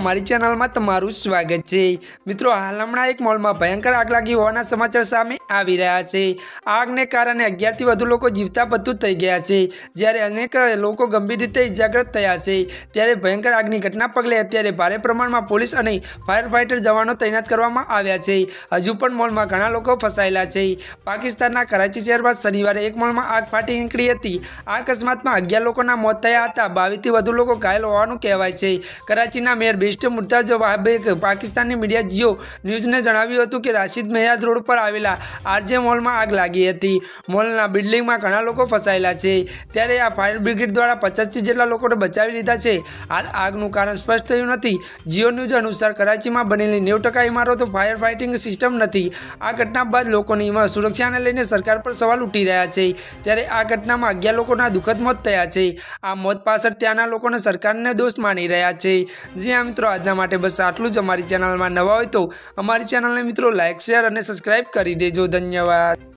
અમારી ચેનલમાં તમારું સ્વાગત છે મિત્રો હાલ હમણાં એક મોલમાં ભયંકર આગ લાગી હોવાના સમાચાર સામે આવી રહ્યા છે આગને કારણે અગિયારથી વધુ લોકો જીવતા બધું થઈ ગયા છે જ્યારે અનેક લોકો ગંભીર રીતે ઇજાગ્રસ્ત થયા છે ત્યારે ભયંકર આગની ઘટના પગલે અત્યારે ભારે પ્રમાણમાં પોલીસ અને ફાયર ફાઇટર જવાનો તૈનાત કરવામાં આવ્યા છે હજુ પણ મોલમાં ઘણા લોકો ફસાયેલા છે પાકિસ્તાનના કરાચી શહેરમાં શનિવારે એક મોલમાં આગ ફાટી નીકળી હતી આ અકસ્માતમાં અગિયાર લોકોના મોત થયા હતા બાવીસથી વધુ લોકો ઘાયલ હોવાનું કહેવાય છે કરાચીના મેયર બી mister Murtaza Wahab Pakistani media Geo ન્યૂઝને જણાવ્યું હતું કે રાશિદ મહેયાદ રોડ પર આવેલા આરજે મોલમાં આગ લાગી હતી મોલના બિલ્ડિંગમાં ઘણા લોકો ફસાયેલા છે ત્યારે આ ફાયર બ્રિગેડ દ્વારા પચાસથી જેટલા લોકોને બચાવી લીધા છે હાલ આગનું કારણ સ્પષ્ટ થયું નથી જીઓ ન્યૂઝ અનુસાર કરાચીમાં બનેલી નેવું ટકા ઇમારતો ફાયર ફાઇટિંગ સિસ્ટમ નથી આ ઘટના બાદ લોકોની સુરક્ષાને લઈને સરકાર પર સવાલ ઉઠી રહ્યા છે ત્યારે આ ઘટનામાં અગિયાર લોકોના દુઃખદ મોત થયા છે આ મોત પાછળ ત્યાંના લોકોને સરકારને દોષ માની રહ્યા છે જે આમ મિત્રો આજના માટે બસ આટલું જ અમારી ચેનલમાં નવા હોય તો અમારી ચેનલને મિત્રો લાઇક શેર અને સબસ્ક્રાઇબ કરી દેજો ધન્યવાદ